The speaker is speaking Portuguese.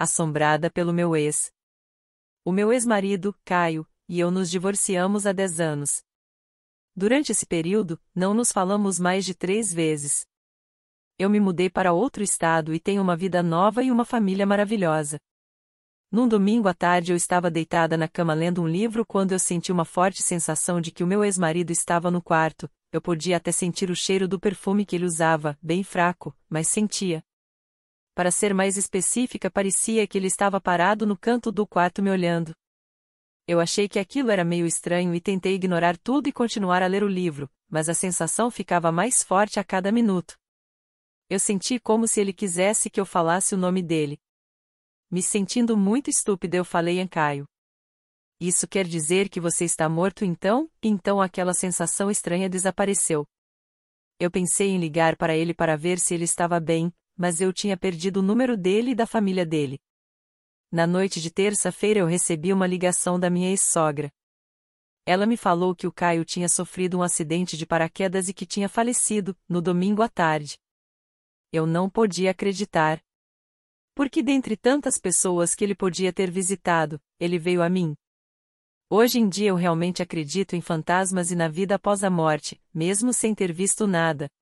assombrada pelo meu ex. O meu ex-marido, Caio, e eu nos divorciamos há 10 anos. Durante esse período, não nos falamos mais de três vezes. Eu me mudei para outro estado e tenho uma vida nova e uma família maravilhosa. Num domingo à tarde eu estava deitada na cama lendo um livro quando eu senti uma forte sensação de que o meu ex-marido estava no quarto, eu podia até sentir o cheiro do perfume que ele usava, bem fraco, mas sentia. Para ser mais específica, parecia que ele estava parado no canto do quarto me olhando. Eu achei que aquilo era meio estranho e tentei ignorar tudo e continuar a ler o livro, mas a sensação ficava mais forte a cada minuto. Eu senti como se ele quisesse que eu falasse o nome dele. Me sentindo muito estúpida, eu falei caio. Isso quer dizer que você está morto então? Então aquela sensação estranha desapareceu. Eu pensei em ligar para ele para ver se ele estava bem, mas eu tinha perdido o número dele e da família dele. Na noite de terça-feira eu recebi uma ligação da minha ex-sogra. Ela me falou que o Caio tinha sofrido um acidente de paraquedas e que tinha falecido, no domingo à tarde. Eu não podia acreditar. Porque dentre tantas pessoas que ele podia ter visitado, ele veio a mim. Hoje em dia eu realmente acredito em fantasmas e na vida após a morte, mesmo sem ter visto nada,